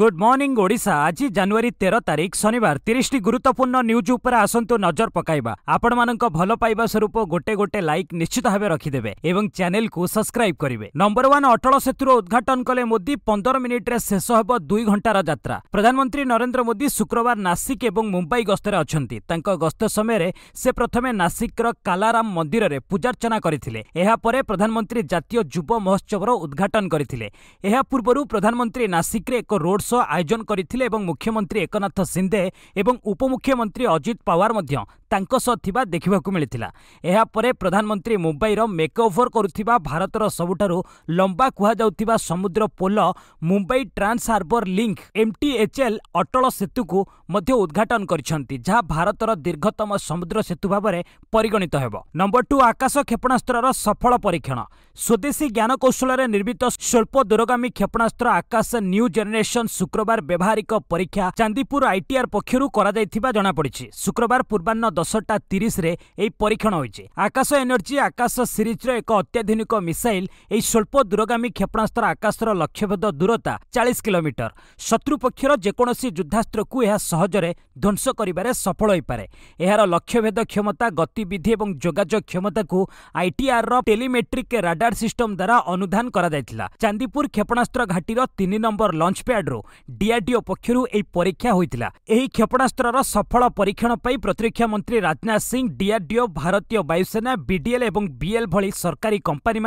good morning Odisha ଆଜି ଜାନୁଆରୀ ତେର ତାରିଖ ଶନିବାର ତିରିଶଟି ଗୁରୁତ୍ୱପୂର୍ଣ୍ଣ ନ୍ୟୁଜ୍ ଉପରେ ଆସନ୍ତୁ ନଜର ପକାଇବା ଆପଣମାନଙ୍କ ଭଲ ପାଇବା ସ୍ୱରୂପ ଗୋଟେ ଗୋଟେ ଲାଇକ୍ ନିଶ୍ଚିତ ଭାବେ ରଖିଦେବେ ଏବଂ ଚ୍ୟାନେଲ୍କୁ ସବସ୍କ୍ରାଇବ୍ କରିବେ ନମ୍ବର ୱାନ୍ ଅଟଳ ସେତୁର ଉଦ୍ଘାଟନ କଲେ ମୋଦି ପନ୍ଦର ମିନିଟ୍ରେ ଶେଷ ହେବ ଦୁଇ ଘଣ୍ଟାର ଯାତ୍ରା ପ୍ରଧାନମନ୍ତ୍ରୀ ନରେନ୍ଦ୍ର ମୋଦି ଶୁକ୍ରବାର ନାସିକ୍ ଏବଂ ମୁମ୍ବାଇ ଗସ୍ତରେ ଅଛନ୍ତି ତାଙ୍କ ଗସ୍ତ ସମୟରେ ସେ ପ୍ରଥମେ ନାସିକ୍ର କାଲାରାମ ମନ୍ଦିରରେ ପୂଜାର୍ଚ୍ଚନା କରିଥିଲେ ଏହାପରେ ପ୍ରଧାନମନ୍ତ୍ରୀ ଜାତୀୟ ଯୁବ ମହୋତ୍ସବର ଉଦ୍ଘାଟନ କରିଥିଲେ ଏହା ପୂର୍ବରୁ ପ୍ରଧାନମନ୍ତ୍ରୀ ନାସିକ୍ରେ ଏକ ରୋଡ୍ ବର୍ଷ ଆୟୋଜନ କରିଥିଲେ ଏବଂ ମୁଖ୍ୟମନ୍ତ୍ରୀ ଏକନାଥ ସିନ୍ଦେ ଏବଂ ଉପମୁଖ୍ୟମନ୍ତ୍ରୀ ଅଜିତ ପାୱାର ମଧ୍ୟ ତାଙ୍କ ସହ ଥିବା ଦେଖିବାକୁ ମିଳିଥିଲା ଏହାପରେ ପ୍ରଧାନମନ୍ତ୍ରୀ ମୁମ୍ବାଇର ମେକଓଭର କରୁଥିବା ଭାରତର ସବୁଠାରୁ ଲମ୍ବା କୁହାଯାଉଥିବା ସମୁଦ୍ର ପୋଲ Mumbai trans harbour link MTHL Atal ସେତୁକୁ ମଧ୍ୟ ଉଦ୍ଘାଟନ କରିଛନ୍ତି ଯାହା ଭାରତର ଦୀର୍ଘତମ ସମୁଦ୍ର ସେତୁ ଭାବରେ ପରିଗଣିତ ହେବ ନମ୍ବର ଟୁ ଆକାଶ କ୍ଷେପଣାସ୍ତ୍ରର ସଫଳ ପରୀକ୍ଷଣ ସ୍ୱଦେଶୀ ଜ୍ଞାନକୌଶଳରେ ନିର୍ମିତ ସ୍ୱଳ୍ପ ଦୂରଗାମୀ କ୍ଷେପଣାସ୍ତ୍ର ଆକାଶ ନ୍ୟୁ ଜେନେରେସନ୍ ଶୁକ୍ରବାର ବ୍ୟବହାରିକ ପରୀକ୍ଷା ଚାନ୍ଦିପୁର ଆଇଟିଆର୍ ପକ୍ଷରୁ କରାଯାଇଥିବା ଜଣାପଡ଼ିଛି ଶୁକ୍ରବାର ପୂର୍ବାହ୍ନ ଦଶଟା ତିରିଶରେ ଏହି ପରୀକ୍ଷଣ ହୋଇଛି ଆକାଶ ଏନର୍ଜି ଆକାଶ ସିରିଜ୍ର ଏକ ଅତ୍ୟାଧୁନିକ ମିସାଇଲ୍ ଏହି ସ୍ୱଳ୍ପ ଦୂରଗାମୀ କ୍ଷେପଣାସ୍ତ୍ର ଆକାଶର ଲକ୍ଷ୍ୟଭେଦ ଦୂରତା ଚାଳିଶ କିଲୋମିଟର ଶତ୍ରୁପକ୍ଷର ଯେକୌଣସି ଯୁଦ୍ଧାସ୍ତ୍ରକୁ ଏହା ସହଜରେ ଧ୍ୱଂସ କରିବାରେ ସଫଳ ହୋଇପାରେ ଏହାର ଲକ୍ଷ୍ୟଭେଦ କ୍ଷମତା ଗତିବିଧି ଏବଂ ଯୋଗାଯୋଗ କ୍ଷମତାକୁ ଆଇଟିଆର୍ର ଟେଲିମେଟ୍ରିକ୍ ରାଡାର୍ ସିଷ୍ଟମ୍ ଦ୍ୱାରା ଅନୁଧ୍ୟାନ କରାଯାଇଥିଲା ଚାନ୍ଦିପୁର କ୍ଷେପଣାସ୍ତ୍ର ଘାଟିର ତିନି ନମ୍ବର ଲଞ୍ଚ ପ୍ୟାଡ୍ରୁ ডিআরডিও পক্ষর এই পরীক্ষা হয়েছিল এই ক্ষেপণাস্ত্রর সফল পরীক্ষণ পাই প্রতিরক্ষা মন্ত্রী রাজনাথ সিং ডিআরডিও ভারতীয় বায়ুসেনা বিডিএল এবং বিএল ভি সরকারি কোম্পানি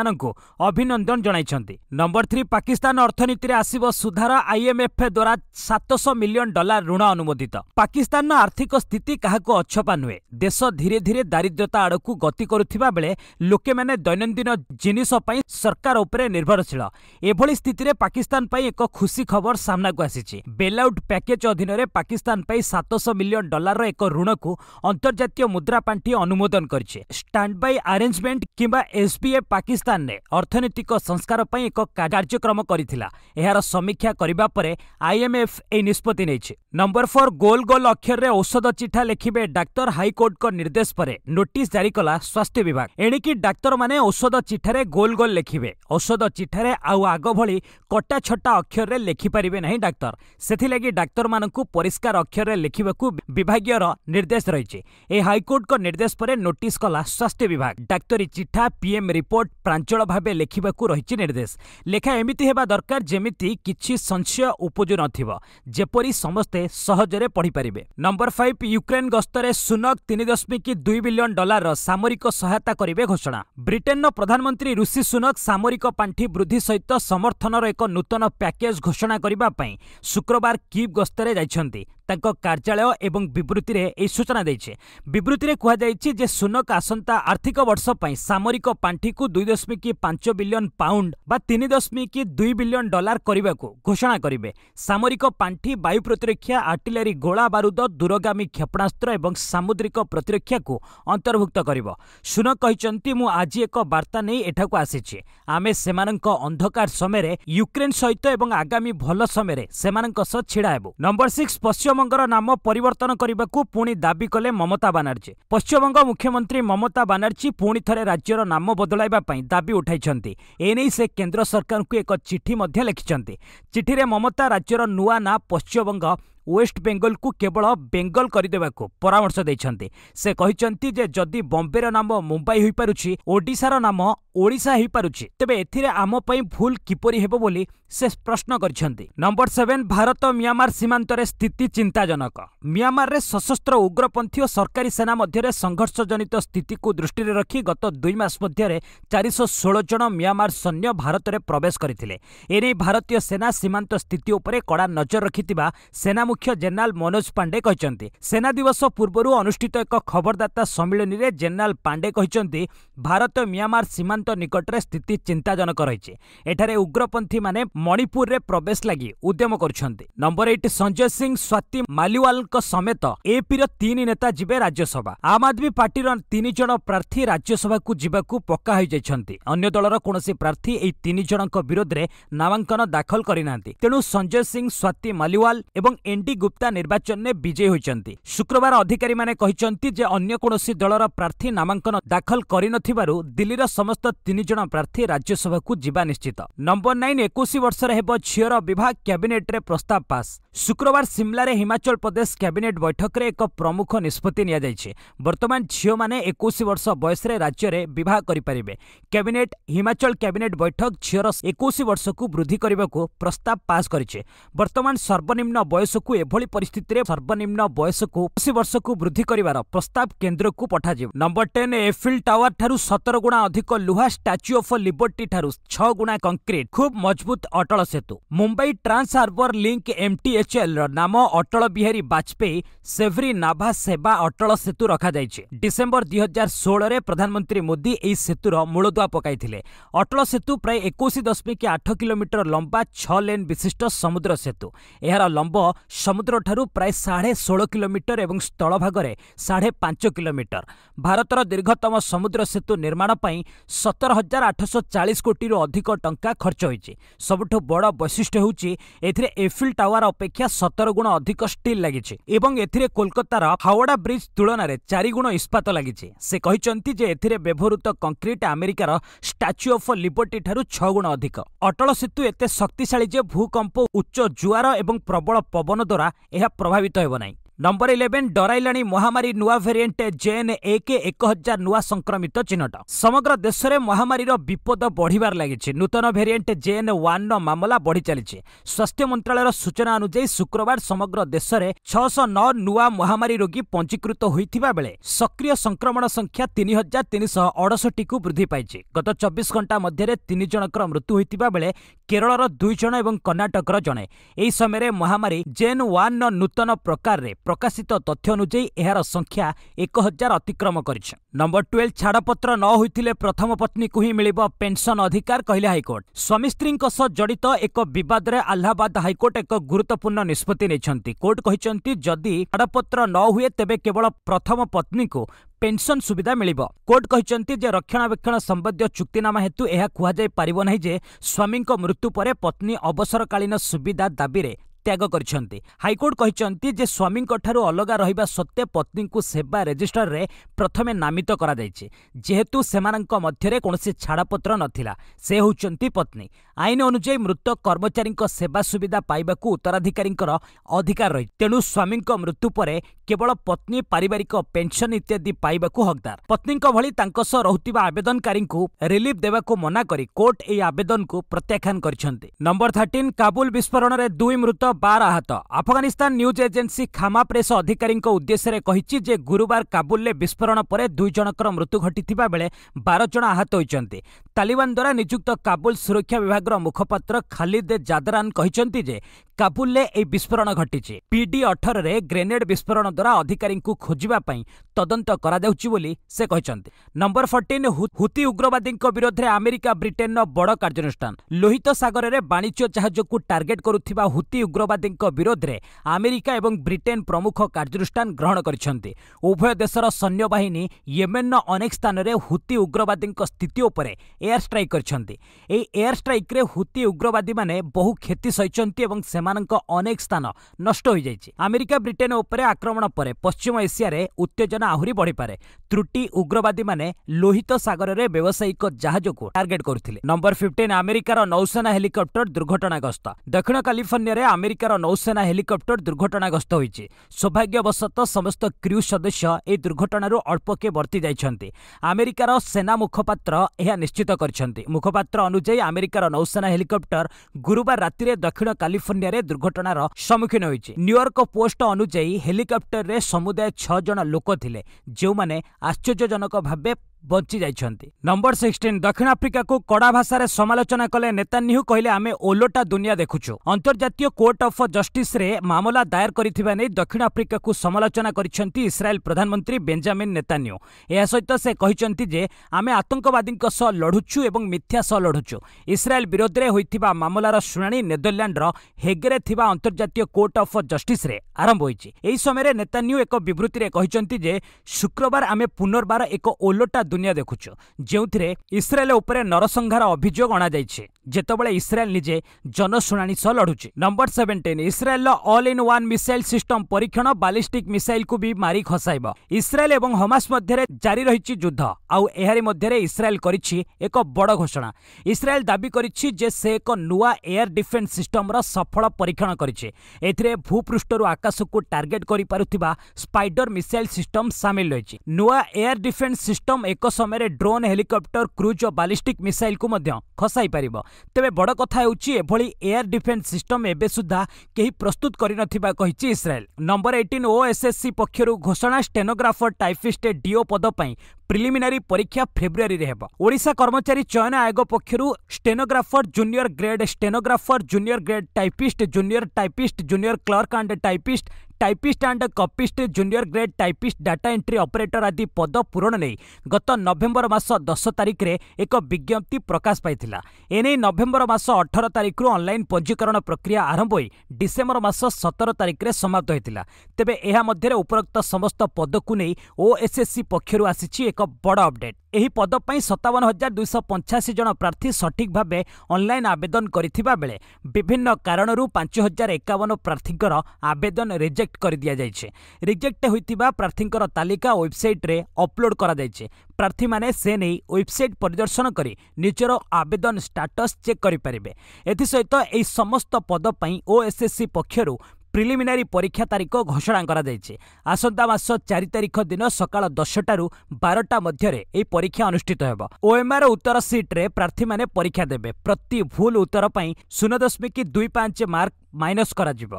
অভিনন্দন জনাইছেন নম্বর থ্রি পাকিস্তান অর্থনীতি আসব সুধার আইএমএফ দ্বারা সাতশহ মিলিয়ন ডলার ঋণ অনুমোদিত পাকিস্তান আর্থিক স্থিতি কাহকু অছপা নুহে দেশ ধীরে ধীরে দারিদ্রতা আড়ক গতি করুথিবা বেলে লোকে মানে দৈনন্দিন জিনিস পাই সরকার উপরে নির্ভরশীল এভাবে স্থিতিরে পাকিস্তান পাই এক খুশি খবর সামনা ସାମ୍ନାକୁ ଆସିଛି ବେଲ୍ଆଉଟ୍ ପ୍ୟାକେଜ୍ ଅଧୀନରେ ପାକିସ୍ତାନ ପାଇଁ ସାତଶହ ମିଲିୟନ ଡଲାରର ଏକ ଋଣକୁ ଅନ୍ତର୍ଜାତୀୟ ମୁଦ୍ରା ପାଣ୍ଠି ଅନୁମୋଦନ କରିଛି ଷ୍ଟାଣ୍ଡ ବାଇ ଆରେଞ୍ଜମେଣ୍ଟ କିମ୍ବା ଏସ୍ବିଏ ପାକିସ୍ତାନରେ ଅର୍ଥନୈତିକ ସଂସ୍କାର ପାଇଁ ଏକ କାର୍ଯ୍ୟକ୍ରମ କରିଥିଲା ଏହାର ସମୀକ୍ଷା କରିବା ପରେ ଆଇଏମ୍ଏଫ୍ ଏହି ନିଷ୍ପତ୍ତି ନେଇଛି ନମ୍ବର ଫୋର୍ ଗୋଲ ଗୋଲ ଅକ୍ଷରରେ ଔଷଧ ଚିଠା ଲେଖିବେ ଡାକ୍ତର ହାଇକୋର୍ଟଙ୍କ ନିର୍ଦ୍ଦେଶ ପରେ ନୋଟିସ୍ ଜାରି କଲା ସ୍ୱାସ୍ଥ୍ୟ ବିଭାଗ ଏଣିକି ଡାକ୍ତରମାନେ ଔଷଧ ଚିଠାରେ ଗୋଲ ଗୋଲ ଲେଖିବେ ଔଷଧ ଚିଠାରେ ଆଉ ଆଗ ଭଳି କଟା ଛଟା ଅକ୍ଷରରେ ଲେଖିପାରିବେ ନାହିଁ ନାହିଁ ଡାକ୍ତର ସେଥିଲାଗି ଡାକ୍ତରମାନଙ୍କୁ ପରିଷ୍କାର ଅକ୍ଷରରେ ଲେଖିବାକୁ ବିଭାଗୀୟର ନିର୍ଦ୍ଦେଶ ରହିଛି ଏହି ହାଇକୋର୍ଟଙ୍କ ନିର୍ଦ୍ଦେଶ ପରେ ନୋଟିସ୍ କଲା ସ୍ୱାସ୍ଥ୍ୟ ବିଭାଗ ଡାକ୍ତରୀ ଚିଠା ପିଏମ୍ ରିପୋର୍ଟ ପ୍ରାଞ୍ଚଳ ଭାବେ ଲେଖିବାକୁ ରହିଛି ନିର୍ଦ୍ଦେଶ ଲେଖା ଏମିତି ହେବା ଦରକାର ଯେମିତି କିଛି ସଂଶୟ ଉପୁଜୁ ନଥିବ ଯେପରି ସମସ୍ତେ ସହଜରେ ପଢ଼ିପାରିବେ ନମ୍ବର ଫାଇଭ୍ ୟୁକ୍ରେନ୍ ଗସ୍ତରେ ସୁନକ ତିନି ଦଶମିକ ଦୁଇ ବିଲିୟନ ଡଲାରର ସାମରିକ ସହାୟତା କରିବେ ଘୋଷଣା ବ୍ରିଟେନ୍ର ପ୍ରଧାନମନ୍ତ୍ରୀ ଋଷି ସୁନକ ସାମରିକ ପାଣ୍ଠି ବୃଦ୍ଧି ସହିତ ସମର୍ଥନର ଏକ ନୂତନ ପ୍ୟାକେଜ୍ ଘୋଷଣା କରିବା ପାଇଁ ଶୁକ୍ରବାର କିବ୍ ଗସ୍ତରେ ଯାଇଛନ୍ତି ତାଙ୍କ କାର୍ଯ୍ୟାଳୟ ଏବଂ ବିବୃତ୍ତିରେ ଏହି ସୂଚନା ଦେଇଛି ବିବୃତ୍ତିରେ କୁହାଯାଇଛି ଯେ ସୁନକ ଆସନ୍ତା ଆର୍ଥିକ ବର୍ଷ ପାଇଁ ସାମରିକ ପାଣ୍ଠିକୁ ଦୁଇ ଦଶମିକ ପାଞ୍ଚ ବିଲିୟନ ପାଉଣ୍ଡ ବା ତିନି ଦଶମିକ ଦୁଇ ବିଲିୟନ ଡଲାର କରିବାକୁ ଘୋଷଣା କରିବେ ସାମରିକ ପାଣ୍ଠି ବାୟୁ ପ୍ରତିରକ୍ଷା ଆର୍ଟିଲେରୀ ଗୋଳା ବାରୁଦ ଦୂରଗାମୀ କ୍ଷେପଣାସ୍ତ୍ର ଏବଂ ସାମୁଦ୍ରିକ ପ୍ରତିରକ୍ଷାକୁ ଅନ୍ତର୍ଭୁକ୍ତ କରିବ ସୁନକ କହିଛନ୍ତି ମୁଁ ଆଜି ଏକ ବାର୍ତ୍ତା ନେଇ ଏଠାକୁ ଆସିଛି ଆମେ ସେମାନଙ୍କ ଅନ୍ଧକାର ସମୟରେ ୟୁକ୍ରେନ୍ ସହିତ ଏବଂ ଆଗାମୀ ଭଲ ସମୟରେ ସେମାନଙ୍କ ସହ ଛିଡ଼ା ହେବୁ ନମ୍ବର ସିକ୍ସ ପଶ୍ଚିମ ପଶ୍ଚିମବଙ୍ଗର ନାମ ପରିବର୍ତ୍ତନ କରିବାକୁ ପୁଣି ଦାବି କଲେ ମମତା ବାନାର୍ଜୀ ପଶ୍ଚିମବଙ୍ଗ ମୁଖ୍ୟମନ୍ତ୍ରୀ ମମତା ବାନାର୍ଜୀ ପୁଣି ଥରେ ରାଜ୍ୟର ନାମ ବଦଳାଇବା ପାଇଁ ଦାବି ଉଠାଇଛନ୍ତି ଏନେଇ ସେ କେନ୍ଦ୍ର ସରକାରଙ୍କୁ ଏକ ଚିଠି ମଧ୍ୟ ଲେଖିଛନ୍ତି ଚିଠିରେ ମମତା ରାଜ୍ୟର ନୂଆ ନାଁ ପଶ୍ଚିମବଙ୍ଗ ୱେଷ୍ଟ ବେଙ୍ଗଲକୁ କେବଳ ବେଙ୍ଗଲ କରିଦେବାକୁ ପରାମର୍ଶ ଦେଇଛନ୍ତି ସେ କହିଛନ୍ତି ଯେ ଯଦି ବମ୍ବେର ନାମ ମୁମ୍ବାଇ ହୋଇପାରୁଛି ଓଡ଼ିଶାର ନାମ ଓଡ଼ିଶା ହୋଇପାରୁଛି ତେବେ ଏଥିରେ ଆମ ପାଇଁ ଭୁଲ କିପରି ହେବ ବୋଲି ସେ ପ୍ରଶ୍ନ କରିଛନ୍ତି ନମ୍ବର ସେଭେନ୍ ଭାରତ ମିଆଁମାର ସୀମାନ୍ତରେ ସ୍ଥିତି ଚିନ୍ତାଜନକ ମିଆଁମାରରେ ସଶସ୍ତ୍ର ଉଗ୍ରପନ୍ଥୀ ଓ ସରକାରୀ ସେନା ମଧ୍ୟରେ ସଂଘର୍ଷ ଜନିତ ସ୍ଥିତିକୁ ଦୃଷ୍ଟିରେ ରଖି ଗତ ଦୁଇ ମାସ ମଧ୍ୟରେ ଚାରିଶହ ଷୋହଳ ଜଣ ମିଆଁମାର ସୈନ୍ୟ ଭାରତରେ ପ୍ରବେଶ କରିଥିଲେ ଏନେଇ ଭାରତୀୟ ସେନା ସୀମାନ୍ତ ସ୍ଥିତି ଉପରେ କଡ଼ା ନଜର ରଖିଥିବା ସେନା ମୁଖ୍ୟ ଜେନେରାଲ ମନୋଜ ପାଣ୍ଡେ କହିଛନ୍ତି ସେନା ଦିବସ ପୂର୍ବରୁ ଅନୁଷ୍ଠିତ ଏକ ଖବରଦାତା ସମ୍ମିଳନୀରେ ଜେନେରାଲ ପାଣ୍ଡେ କହିଛନ୍ତି ଭାରତ ମିଆଁମାର ସୀମାନ୍ତ ନିକଟରେ ସ୍ଥିତି ଚିନ୍ତାଜନକ ରହିଛି ଏଠାରେ ଉଗ୍ରପନ୍ଥୀମାନେ ମଣିପୁରରେ ପ୍ରବେଶ ଲାଗି ଉଦ୍ୟମ କରୁଛନ୍ତି ନମ୍ବର ଏଇଟ୍ ସଞ୍ଜୟ ସିଂ ସ୍ୱାତି ମାଲିୱାଲଙ୍କ ସମେତ ଏପିର ତିନି ନେତା ଯିବେ ରାଜ୍ୟସଭା ଆମ ଆଦମୀ ପାର୍ଟିର ତିନି ଜଣ ପ୍ରାର୍ଥୀ ରାଜ୍ୟସଭାକୁ ଯିବାକୁ ପକ୍କା ହୋଇଯାଇଛନ୍ତି ଅନ୍ୟ ଦଳର କୌଣସି ପ୍ରାର୍ଥୀ ଏହି ତିନି ଜଣଙ୍କ ବିରୋଧରେ ନାମାଙ୍କନ ଦାଖଲ କରିନାହାନ୍ତି ତେଣୁ ସଞ୍ଜୟ ସିଂ ସ୍ୱାତି ମାଲିୱାଲ ଏବଂ ଏନ୍ ଏନ୍ଡି ଗୁପ୍ତା ନିର୍ବାଚନରେ ବିଜୟୀ ହୋଇଛନ୍ତି ଶୁକ୍ରବାର ଅଧିକାରୀମାନେ କହିଛନ୍ତି ଯେ ଅନ୍ୟ କୌଣସି ଦଳର ପ୍ରାର୍ଥୀ ନାମାଙ୍କନ ଦାଖଲ କରିନଥିବାରୁ ଦିଲ୍ଲୀର ସମସ୍ତ ତିନି ଜଣ ପ୍ରାର୍ଥୀ ରାଜ୍ୟସଭାକୁ ଯିବା ନିଶ୍ଚିତ ନମ୍ବର ନାଇନ୍ ଏକୋଇଶ ବର୍ଷରେ ହେବ ଝିଅର ବିବାହ କ୍ୟାବିନେଟ୍ରେ ପ୍ରସ୍ତାବ ପାସ୍ શુક્રવાર સિમલારે હિમાચલ પ્રદેશ કેબિનેટ બેઠકરે એક પ્રમુખ નિષ્પત્તિ નિયાଯାଇଛି ବର୍ତ୍ତମାନ ଝିଅମାନେ ଏକୋଇଶ ବର୍ଷ ବୟସରେ ରାଜ୍ୟରେ ବିବାହ କରିପାରିବେ କ୍ୟାବିନେଟ୍ ହିମାଚଳ କ୍ୟାବିନେଟ୍ ବୈଠକ ଝିଅର ଏକୋଇଶ ବର୍ଷକୁ ବୃଦ୍ଧି କରିବାକୁ ପ୍ରସ୍ତାବ ପାସ୍ କରିଛି ବର୍ତ୍ତମାନ ସର୍ବନିମ୍ନ ବୟସକୁ ଏଭଳି ପରିସ୍ଥିତିରେ ସର୍ବନିମ୍ନ ବୟସକୁ ଅଶୀ ବର୍ଷକୁ ବୃଦ୍ଧି କରିବାର ପ୍ରସ୍ତାବ କେନ୍ଦ୍ରକୁ ପଠାଯିବ ନମ୍ବର ଟେନ୍ ଏଫିଲ୍ ଟାୱାର ଠାରୁ ସତର ଗୁଣା ଅଧିକ ଲୁହା ଷ୍ଟାଚ୍ୟୁ ଅଫ୍ ଲିବର୍ଟି ଠାରୁ ଛଅ ଗୁଣା କଂକ୍ରିଟ୍ ଖୁବ୍ ମଜବୁତ Atal Setu Mumbai trans harbour link MTH ଏନ୍ଏଚ୍ଏଲ୍ର ନାମ ଅଟଳ ବିହାରୀ ବାଜପେୟୀ ସେଭ୍ରି ନାଭା ସେବା ଅଟଳ ସେତୁ ରଖାଯାଇଛି ଡିସେମ୍ବର ଦୁଇହଜାର ଷୋହଳରେ ପ୍ରଧାନମନ୍ତ୍ରୀ ମୋଦି ଏହି ସେତୁର ମୂଳଦୁଆ ପକାଇଥିଲେ ଅଟଳ ସେତୁ ପ୍ରାୟ ଏକୋଇଶ ଦଶମିକ ଆଠ କିଲୋମିଟର ଲମ୍ବା ଛଅ ଲେନ୍ ବିଶିଷ୍ଟ ସମୁଦ୍ର ସେତୁ ଏହାର ଲମ୍ବ ସମୁଦ୍ରଠାରୁ ପ୍ରାୟ ସାଢ଼େ ଷୋହଳ କିଲୋମିଟର ଏବଂ ସ୍ଥଳଭାଗରେ ସାଢ଼େ ପାଞ୍ଚ କିଲୋମିଟର ଭାରତର ଦୀର୍ଘତମ ସମୁଦ୍ର ସେତୁ ନିର୍ମାଣ ପାଇଁ ସତର ହଜାର ଆଠଶହ ଚାଳିଶ କୋଟିରୁ ଅଧିକ ଟଙ୍କା ଖର୍ଚ୍ଚ ହୋଇଛି ସବୁଠୁ ବଡ଼ ବୈଶିଷ୍ଟ୍ୟ ହେଉଛି ଏଥିରେ ଏଫିଲ୍ ଟାୱାର ଅପେକ୍ଷା ସଂଖ୍ୟା ସତର ଗୁଣ ଅଧିକ ଷ୍ଟିଲ୍ ଲାଗିଛି ଏବଂ ଏଥିରେ କୋଲକାତାର ହାୱଡ଼ା ବ୍ରିଜ୍ ତୁଳନାରେ ଚାରିଗୁଣ ଇସ୍ପାତ ଲାଗିଛି ସେ କହିଛନ୍ତି ଯେ ଏଥିରେ ବ୍ୟବହୃତ କଂକ୍ରିଟ୍ ଆମେରିକାର ଷ୍ଟାଚ୍ୟୁ ଅଫ୍ ଲିବର୍ଟି ଠାରୁ ଛଅ ଗୁଣ ଅଧିକ ଅଟଳ ସେତୁ ଏତେ ଶକ୍ତିଶାଳୀ ଯେ ଭୂକମ୍ପ ଉଚ୍ଚ ଜୁଆର ଏବଂ ପ୍ରବଳ ପବନ ଦ୍ୱାରା ଏହା ପ୍ରଭାବିତ ହେବ ନାହିଁ ନମ୍ବର ଇଲେଭେନ୍ ଡରାଇଲାଣି ମହାମାରୀ ନୂଆ ଭେରିଏଣ୍ଟ ଜେଏନ୍ ଏକ ଏକ ହଜାର ନୂଆ ସଂକ୍ରମିତ ଚିହ୍ନଟ ସମଗ୍ର ଦେଶରେ ମହାମାରୀର ବିପଦ ବଢ଼ିବାରେ ଲାଗିଛି ନୂତନ ଭେରିଏଣ୍ଟ ଜେଏନ୍ ୱାନ୍ର ମାମଲା ବଢ଼ି ଚାଲିଛି ସ୍ୱାସ୍ଥ୍ୟ ମନ୍ତ୍ରଣାଳୟର ସୂଚନା ଅନୁଯାୟୀ ଶୁକ୍ରବାର ସମଗ୍ର ଦେଶରେ ଛଅଶହ ନଅ ନୂଆ ମହାମାରୀ ରୋଗୀ ପଞ୍ଜିକୃତ ହୋଇଥିବା ବେଳେ ସକ୍ରିୟ ସଂକ୍ରମଣ ସଂଖ୍ୟା ତିନି ହଜାର ତିନିଶହ ଅଡ଼ଷଠିକୁ ବୃଦ୍ଧି ପାଇଛି ଗତ ଚବିଶ ଘଣ୍ଟା ମଧ୍ୟରେ ତିନି ଜଣଙ୍କର ମୃତ୍ୟୁ ହୋଇଥିବା ବେଳେ କେରଳର ଦୁଇ ଜଣ ଏବଂ କର୍ଣ୍ଣାଟକର ଜଣେ ଏହି ସମୟରେ ମହାମାରୀ ଜେନ୍ ୱାନ୍ର ନୂତନ ପ୍ରକାରରେ ପ୍ରକାଶିତ ତଥ୍ୟ ଅନୁଯାୟୀ ଏହାର ସଂଖ୍ୟା ଏକ ହଜାର ଅତିକ୍ରମ କରିଛି ନମ୍ବର ଟୁଏଲ୍ଭ ଛାଡ଼ପତ୍ର ନ ହୋଇଥିଲେ ପ୍ରଥମ ପତ୍ନୀକୁ ହିଁ ମିଳିବ ପେନ୍ସନ୍ ଅଧିକାର କହିଲେ ହାଇକୋର୍ଟ ସ୍ୱାମୀ ସ୍ତ୍ରୀଙ୍କ ସହ ଜଡ଼ିତ ଏକ ବିବାଦରେ ଆହ୍ଲାବାଦ ହାଇକୋର୍ଟ ଏକ ଗୁରୁତ୍ୱପୂର୍ଣ୍ଣ ନିଷ୍ପତ୍ତି ନେଇଛନ୍ତି କୋର୍ଟ କହିଛନ୍ତି ଯଦି ଛାଡ଼ପତ୍ର ନ ହୁଏ ତେବେ କେବଳ ପ୍ରଥମ ପତ୍ନୀକୁ ପେନ୍ସନ୍ ସୁବିଧା ମିଳିବ କୋର୍ଟ କହିଛନ୍ତି ଯେ ରକ୍ଷଣାବେକ୍ଷଣ ସମ୍ବନ୍ଧୀୟ ଚୁକ୍ତିନାମା ହେତୁ ଏହା କୁହାଯାଇ ପାରିବ ନାହିଁ ଯେ ସ୍ୱାମୀଙ୍କ ମୃତ୍ୟୁ ପରେ ପତ୍ନୀ ଅବସରକାଳୀନ ସୁବିଧା ଦାବିରେ ତ୍ୟାଗ କରିଛନ୍ତି ହାଇକୋର୍ଟ କହିଛନ୍ତି ଯେ ସ୍ୱାମୀଙ୍କଠାରୁ ଅଲଗା ରହିବା ସତ୍ତ୍ୱେ ପତ୍ନୀଙ୍କୁ ସେବା ରେଜିଷ୍ଟରରେ ପ୍ରଥମେ ନାମିତ କରାଯାଇଛି ଯେହେତୁ ସେମାନଙ୍କ ମଧ୍ୟରେ କୌଣସି ଛାଡ଼ପତ୍ର ନଥିଲା ସେ ହେଉଛନ୍ତି ପତ୍ନୀ ଆଇନ ଅନୁଯାୟୀ ମୃତ କର୍ମଚାରୀଙ୍କ ସେବା ସୁବିଧା ପାଇବାକୁ ଉତ୍ତରାଧିକାରୀଙ୍କର ଅଧିକାର ରହିଛି ତେଣୁ ସ୍ୱାମୀଙ୍କ ମୃତ୍ୟୁ ପରେ କେବଳ ପତ୍ନୀ ପାରିବାରିକ ପେନ୍ସନ୍ ଇତ୍ୟାଦି ପାଇବାକୁ ହକଦାର ପତ୍ନୀଙ୍କ ଭଳି ତାଙ୍କ ସହ ରହୁଥିବା ଆବେଦନକାରୀଙ୍କୁ ରିଲିଫ୍ ଦେବାକୁ ମନା କରି କୋର୍ଟ ଏହି ଆବେଦନକୁ ପ୍ରତ୍ୟାଖ୍ୟାନ କରିଛନ୍ତି ନମ୍ବର ଥାର୍ଟିନ୍ କାବୁଲ ବିସ୍ଫୋରଣରେ ଦୁଇ ମୃତ ବାର ଆହତ Afghanistan news agency Khaama press ଅଧିକାରୀଙ୍କ ଉଦ୍ଦେଶ୍ୟରେ କହିଛି ଯେ ଗୁରୁବାର କାବୁଲରେ ବିସ୍ଫୋରଣ ପରେ ଦୁଇ ଜଣଙ୍କର ମୃତ୍ୟୁ ଘଟିଥିବା ବେଳେ ବାର ଜଣ ଆହତ ହୋଇଛନ୍ତି ତାଲିବାନ ଦ୍ୱାରା ନିଯୁକ୍ତ କାବୁଲ ସୁରକ୍ଷା ବିଭାଗର ମୁଖପାତ୍ର ଖାଲିଦ ଜାଦରାନ କହିଛନ୍ତି ଯେ କାବୁଲରେ ଏହି ବିସ୍ଫୋରଣ ଘଟିଛି ପିଡି ଅଠରରେ ଗ୍ରେନେଡ୍ ବିସ୍ଫୋରଣ ଦ୍ୱାରା ଅଧିକାରୀଙ୍କୁ ଖୋଜିବା ପାଇଁ ତଦନ୍ତ କରାଯାଉଛି ବୋଲି ସେ କହିଛନ୍ତି ନମ୍ବର ଫର୍ଟିନ୍ ହୁତି ଉଗ୍ରବାଦୀଙ୍କ ବିରୋଧରେ ଆମେରିକା ବ୍ରିଟେନ୍ର ବଡ଼ କାର୍ଯ୍ୟାନୁଷ୍ଠାନ ଲୋହିତ ସାଗରରେ ବାଣିଜ୍ୟ ଜାହାଜକୁ ଟାର୍ଗେଟ୍ କରୁଥିବା ହୁତି ଉଗ୍ର ଉଗ୍ରବାଦୀଙ୍କ ବିରୋଧରେ ଆମେରିକା ଏବଂ ବ୍ରିଟେନ୍ ପ୍ରମୁଖ କାର୍ଯ୍ୟାନୁଷ୍ଠାନ ଗ୍ରହଣ କରିଛନ୍ତି ଉଭୟ ଦେଶର ସୈନ୍ୟବାହିନୀ ୟେମେନ୍ର ଅନେକ ସ୍ଥାନରେ ହୁତି ଉଗ୍ରବାଦୀଙ୍କ ସ୍ଥିତି ଉପରେ ଏୟାର ଷ୍ଟ୍ରାଇକ୍ କରିଛନ୍ତି ଏହି ଏୟାର ଷ୍ଟ୍ରାଇକ୍ରେ ହୁତି ଉଗ୍ରବାଦୀମାନେ ବହୁ କ୍ଷତି ସହିଛନ୍ତି ଏବଂ ସେମାନଙ୍କ ଅନେକ ସ୍ଥାନ ନଷ୍ଟ ହୋଇଯାଇଛି ଆମେରିକା ବ୍ରିଟେନ୍ ଉପରେ ଆକ୍ରମଣ ପରେ ପଶ୍ଚିମ ଏସିଆରେ ଉତ୍ତେଜନା ଆହୁରି ବଢ଼ିପାରେ ତ୍ରୁଟି ଉଗ୍ରବାଦୀମାନେ ଲୋହିତ ସାଗରରେ ବ୍ୟବସାୟିକ ଜାହାଜକୁ ଟାର୍ଗେଟ୍ କରୁଥିଲେ ନମ୍ବର ଫିଫ୍ଟିନ୍ ଆମେରିକାର ନୌସେନା ହେଲିକପ୍ଟର ଦୁର୍ଘଟଣାଗ୍ରସ୍ତ ଦକ୍ଷିଣ କାଲିଫର୍ଣ୍ଣିଆରେ ଆମେରିକା ଆମେରିକାର ନୌସେନା ହେଲିକପ୍ଟର ଦୁର୍ଘଟଣାଗ୍ରସ୍ତ ହୋଇଛି ସୌଭାଗ୍ୟବଶତଃ ସମସ୍ତ କ୍ରୁ ସଦସ୍ୟ ଏହି ଦୁର୍ଘଟଣାରୁ ଅଳ୍ପକେ ବର୍ତ୍ତି ଯାଇଛନ୍ତି ଆମେରିକାର ସେନା ମୁଖପାତ୍ର ଏହା ନିଶ୍ଚିତ କରିଛନ୍ତି ମୁଖପାତ୍ର ଅନୁଯାୟୀ ଆମେରିକାର ନୌସେନା ହେଲିକପ୍ଟର ଗୁରୁବାର ରାତିରେ ଦକ୍ଷିଣ କାଲିଫର୍ଣ୍ଣିଆରେ ଦୁର୍ଘଟଣାର ସମ୍ମୁଖୀନ ହୋଇଛି ନ୍ୟୁୟର୍କ ପୋଷ୍ଟ ଅନୁଯାୟୀ ହେଲିକପ୍ଟରରେ ସମୁଦାୟ ଛଅ ଜଣ ଲୋକ ଥିଲେ ଯେଉଁମାନେ ଆଶ୍ଚର୍ଯ୍ୟଜନକ ଭାବେ ବଞ୍ଚି ଯାଇଛନ୍ତି ନମ୍ବର ସିକ୍ସଟିନ୍ ଦକ୍ଷିଣ ଆଫ୍ରିକାକୁ କଡ଼ା ଭାଷାରେ ସମାଲୋଚନା କଲେ ନେତାନ୍ୟୁ କହିଲେ ଆମେ ଓଲୋଟା ଦୁନିଆ ଦେଖୁଛୁ ଅନ୍ତର୍ଜାତୀୟ କୋର୍ଟ ଅଫ୍ ଜଷ୍ଟିସ୍ରେ ମାମଲା ଦାୟର କରିଥିବା ନେଇ ଦକ୍ଷିଣ ଆଫ୍ରିକାକୁ ସମାଲୋଚନା କରିଛନ୍ତି ଇସ୍ରାଏଲ୍ ପ୍ରଧାନମନ୍ତ୍ରୀ ବେଞ୍ଜାମିନ୍ ନେତାନ୍ୟୁ ଏହା ସହିତ ସେ କହିଛନ୍ତି ଯେ ଆମେ ଆତଙ୍କବାଦୀଙ୍କ ସହ ଲଢ଼ୁଛୁ ଏବଂ ମିଥ୍ୟା ସହ ଲଢ଼ୁଛୁ ଇସ୍ରାଏଲ୍ ବିରୋଧରେ ହୋଇଥିବା ମାମଲାର ଶୁଣାଣି ନେଦରଲ୍ୟାଣ୍ଡର ହେଗ୍ରେ ଥିବା ଅନ୍ତର୍ଜାତୀୟ କୋର୍ଟ ଅଫ୍ ଜଷ୍ଟିସ୍ରେ ଆରମ୍ଭ ହୋଇଛି ଏହି ସମୟରେ ନେତାନ୍ୟୁ ଏକ ବିବୃତ୍ତିରେ କହିଛନ୍ତି ଯେ ଶୁକ୍ରବାର ଆମେ ପୁନର୍ବାର ଏକ ଓଲଟା ଦୁନିଆ ଦେଖୁଛୁ ଯେଉଁଥିରେ ଇସ୍ରାଏଲ ଉପରେ ନରସଂହାର ଅଭିଯୋଗ ଅଣାଯାଇଛି ଯେତେବେଳେ ଇସ୍ରାଏଲ ନିଜେ ଜନଶୁଣାଣି ସହ ଲଢୁଛି ନମ୍ବର ସେଭେଣ୍ଟିନ୍ ଇସ୍ରାଏଲର all in one missile system ପରୀକ୍ଷଣ ବାଲିଷ୍ଟିକ୍ ମିସାଇଲ୍କୁ ବି ମାରି ଖସାଇବ ଇସ୍ରାଏଲ ଏବଂ ହମାସ ମଧ୍ୟରେ ଜାରି ରହିଛି ଯୁଦ୍ଧ ଆଉ ଏହାରି ମଧ୍ୟରେ ଇସ୍ରାଏଲ କରିଛି ଏକ ବଡ଼ ଘୋଷଣା ଇସ୍ରାଏଲ ଦାବି କରିଛି ଯେ ସେ ଏକ ନୂଆ ଏୟାର ଡିଫେନ୍ସ ସିଷ୍ଟମ୍ର ସଫଳ ପରୀକ୍ଷଣ କରିଛି ଏଥିରେ ଭୂପୃଷ୍ଠରୁ ଆକାଶକୁ ଟାର୍ଗେଟ୍ କରିପାରୁଥିବା ସ୍ପାଇଡର ମିସାଇଲ୍ ସିଷ୍ଟମ୍ ସାମିଲ ରହିଛି ନୂଆ ଏୟାର ଡିଫେନ୍ସ ସିଷ୍ଟମ୍ ଏକ ସମୟରେ ଡ୍ରୋନ୍ ହେଲିକପ୍ଟର କ୍ରୁଜ୍ ଓ ବାଲିଷ୍ଟିକ୍ ମିସାଇଲ୍କୁ ମଧ୍ୟ ଖସାଇ ପାରିବ ତେବେ ବଡ଼ କଥା ହେଉଛି ଏଭଳି ଏୟାର ଡିଫେନ୍ସ ସିଷ୍ଟମ୍ ଏବେ ସୁଦ୍ଧା କେହି ପ୍ରସ୍ତୁତ କରିନଥିବା କହିଛି ଇସ୍ରାଏଲ୍ ନମ୍ବର ଏଇଟିନ୍ ଓଏସ୍ଏସ୍ସି ପକ୍ଷରୁ ଘୋଷଣା ଷ୍ଟେନୋଗ୍ରାଫର ଟାଇପିଷ୍ଟ ଡିଓ ପଦ ପାଇଁ ପ୍ରିଲିମିନାରୀ ପରୀକ୍ଷା ଫେବୃଆରୀରେ ହେବ ଓଡ଼ିଶା କର୍ମଚାରୀ ଚୟନ ଆୟୋଗ ପକ୍ଷରୁ stenographer junior grade stenographer junior grade typist junior typist junior clerk and typist typist and copyist junior grade typist data entry operator ଆଦି ପଦ ପୂରଣ ନେଇ ଗତ ନଭେମ୍ବର ମାସ ଦଶ ତାରିଖରେ ଏକ ବିଜ୍ଞପ୍ତି ପ୍ରକାଶ ପାଇଥିଲା ଏନେଇ ନଭେମ୍ବର ମାସ ଅଠର ତାରିଖରୁ ଅନ୍ଲାଇନ୍ ପଞ୍ଜୀକରଣ ପ୍ରକ୍ରିୟା ଆରମ୍ଭ ହୋଇ ଡିସେମ୍ବର ମାସ ସତର ତାରିଖରେ ସମାପ୍ତ ହୋଇଥିଲା ତେବେ ଏହା ମଧ୍ୟରେ ଉପରୋକ୍ତ ସମସ୍ତ ପଦକୁ ନେଇ ଓଏସ୍ଏସ୍ସି ପକ୍ଷରୁ ଆସିଛି ଏକ ବଡ଼ ଅପଡେଟ୍ ଏହି ପଦ ପାଇଁ ସତାବନ ହଜାର ଦୁଇଶହ ପଞ୍ଚାଅଶୀ ଜଣ ପ୍ରାର୍ଥୀ ସଠିକ୍ ଭାବେ ଅନ୍ଲାଇନ୍ ଆବେଦନ କରିଥିବା ବେଳେ ବିଭିନ୍ନ କାରଣରୁ ପାଞ୍ଚ ହଜାର ଏକାବନ ପ୍ରାର୍ଥୀଙ୍କର ଆବେଦନ ରିଜେକ୍ଟ କରିଦିଆଯାଇଛି ରିଜେକ୍ଟ ହୋଇଥିବା ପ୍ରାର୍ଥୀଙ୍କର ତାଲିକା ୱେବସାଇଟ୍ରେ ଅପଲୋଡ୍ କରାଯାଇଛି ପ୍ରାର୍ଥୀମାନେ ସେ ନେଇ ୱେବସାଇଟ୍ ପରିଦର୍ଶନ କରି ନିଜର ଆବେଦନ ଷ୍ଟାଟସ୍ ଚେକ୍ କରିପାରିବେ ଏଥିସହିତ ଏହି ସମସ୍ତ ପଦ ପାଇଁ ଓଏସ୍ଏସ୍ସି ପକ୍ଷରୁ ପ୍ରିଲିମିନାରୀ ପରୀକ୍ଷା ତାରିଖ ଘୋଷଣା କରାଯାଇଛି ଆସନ୍ତା ମାସ ଚାରି ତାରିଖ ଦିନ ସକାଳ ଦଶଟାରୁ ବାରଟା ମଧ୍ୟରେ ଏହି ପରୀକ୍ଷା ଅନୁଷ୍ଠିତ ହେବ ଓଏମ୍ଆର ଉତ୍ତର ସିଟ୍ରେ ପ୍ରାର୍ଥୀମାନେ ପରୀକ୍ଷା ଦେବେ ପ୍ରତି ଭୁଲ ଉତ୍ତର ପାଇଁ ଶୂନ ଦଶମିକ ଦୁଇ ପାଞ୍ଚ ମାର୍କ ମାଇନସ୍ କରାଯିବ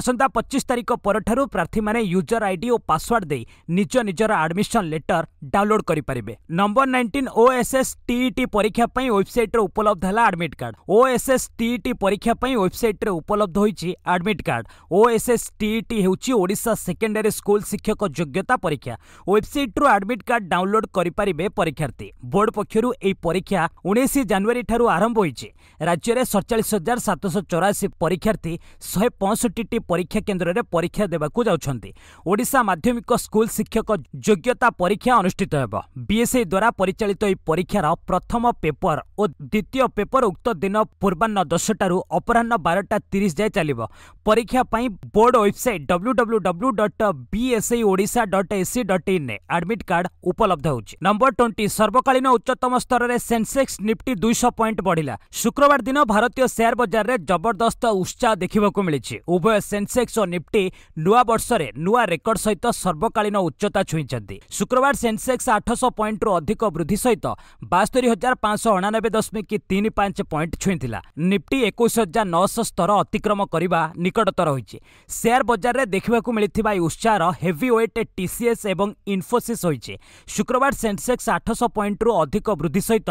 ଆସନ୍ତା ପଚିଶ ତାରିଖ ପରଠାରୁ ପ୍ରାର୍ଥୀମାନେ ୟୁଜର ଆଇଡି ଓ ପାସୱାର୍ଡ ଦେଇ ନିଜ ନିଜର ଆଡମିସନ୍ ଲେଟର ଡାଉନଲୋଡ୍ କରିପାରିବେ ନମ୍ବର ନାଇଣ୍ଟିନ୍ ଓଏସ୍ଏସ୍ ଟିଇଟି ପରୀକ୍ଷା ପାଇଁ ୱେବସାଇଟ୍ରେ ଉପଲବ୍ଧ ହେଲା ଆଡମିଟ୍ କାର୍ଡ ଓଏସ୍ଏସ୍ ଟିଇଟି ପରୀକ୍ଷା ପାଇଁ ୱେବସାଇଟ୍ରେ ଉପଲବ୍ଧ ହୋଇଛି ଆଡମିଟ୍ କାର୍ଡ ଓଏସ୍ଏସ୍ ଟିଇଟି ହେଉଛି ଓଡ଼ିଶା ସେକେଣ୍ଡାରୀ ସ୍କୁଲ ଶିକ୍ଷକ ଯୋଗ୍ୟତା ପରୀକ୍ଷା ୱେବସାଇଟ୍ରୁ ଆଡମିଟ୍ କାର୍ଡ ଡାଉନଲୋଡ୍ କରିପାରିବେ ପରୀକ୍ଷାର୍ଥୀ ବୋର୍ଡ ପକ୍ଷରୁ ଏହି ପରୀକ୍ଷା ଉଣେଇଶ ଜାନୁଆରୀଠାରୁ ଆରମ୍ଭ ହୋଇଛି ରାଜ୍ୟରେ ସଡ଼ଚାଳିଶ ହଜାର ସାତଶହ ଚଉରାଅଶୀ ପରୀକ୍ଷାର୍ଥୀ ଶହେ ପଞ୍ଚଷଠିଟି ପରୀକ୍ଷା କେନ୍ଦ୍ରରେ ପରୀକ୍ଷା ଦେବାକୁ ଯାଉଛନ୍ତି ଓଡ଼ିଶା ମାଧ୍ୟମିକ ସ୍କୁଲ ଶିକ୍ଷକ ଯୋଗ୍ୟତା ପରୀକ୍ଷା ଅନୁଷ୍ଠିତ ହେବ ବିଏସ୍ଆଇ ଦ୍ୱାରା ପରିଚାଳିତ ଏହି ପରୀକ୍ଷାର ପ୍ରଥମ ପେପର ଓ ଦ୍ୱିତୀୟ ପେପର ଉକ୍ତ ଦିନ ପୂର୍ବାହ୍ନ ଦଶଟାରୁ ଅପରାହ୍ନ ବାରଟା ତିରିଶ ଯାଏଁ ଚାଲିବ ପରୀକ୍ଷା ପାଇଁ board website W W W dot BSE Odisha dot AC dot ଇନ୍ରେ ଆଡମିଟ୍ କାର୍ଡ ଉପଲବ୍ଧ ହେଉଛି ନମ୍ବର ଟ୍ୱେଣ୍ଟି ସର୍ବକାଳୀନ ଉଚ୍ଚତମ ସ୍ତରରେ ସେନ୍ସେକ୍ସ ନିଫ୍ଟି ଦୁଇଶହ ପଏଣ୍ଟ ବଢ଼ିଲା ଶୁକ୍ରବାର ଦିନ ଭାରତୀୟ ସେୟାର ବଜାରରେ ଜବରଦସ୍ତ ଉତ୍ସାହ ଦେଖି ଦେଖିବାକୁ ମିଳିଛି ଉଭୟ ସେନ୍ସେକ୍ସ ଓ ନିଫ୍ଟି ନୂଆ ବର୍ଷରେ ନୂଆ ରେକର୍ଡ ସହିତ ସର୍ବକାଳୀନ ଉଚ୍ଚତା ଛୁଇଁଛନ୍ତି ଶୁକ୍ରବାର ସେନ୍ସେକ୍ସ ଆଠଶହ ପଏଣ୍ଟରୁ ଅଧିକ ବୃଦ୍ଧି ସହିତ ବାସ୍ତରୀ ହଜାର ପାଞ୍ଚଶହ ଅଣାନବେ ଦଶମିକ ତିନି ପାଞ୍ଚ ପଏଣ୍ଟ ଛୁଇଁଥିଲା ନିଫ୍ଟି ଏକୋଇଶ ହଜାର ନଅଶହ ସ୍ତର ଅତିକ୍ରମ କରିବା ନିକଟତର ହୋଇଛି ସେୟାର ବଜାରରେ ଦେଖିବାକୁ ମିଳିଥିବା ଏହି ଉତ୍ସାହର ହେଭି ୱେଟ୍ ଟିସିଏସ୍ ଏବଂ ଇନ୍ଫୋସିସ୍ ହୋଇଛି ଶୁକ୍ରବାର ସେନ୍ସେକ୍ସ ଆଠଶହ ପଏଣ୍ଟରୁ ଅଧିକ ବୃଦ୍ଧି ସହିତ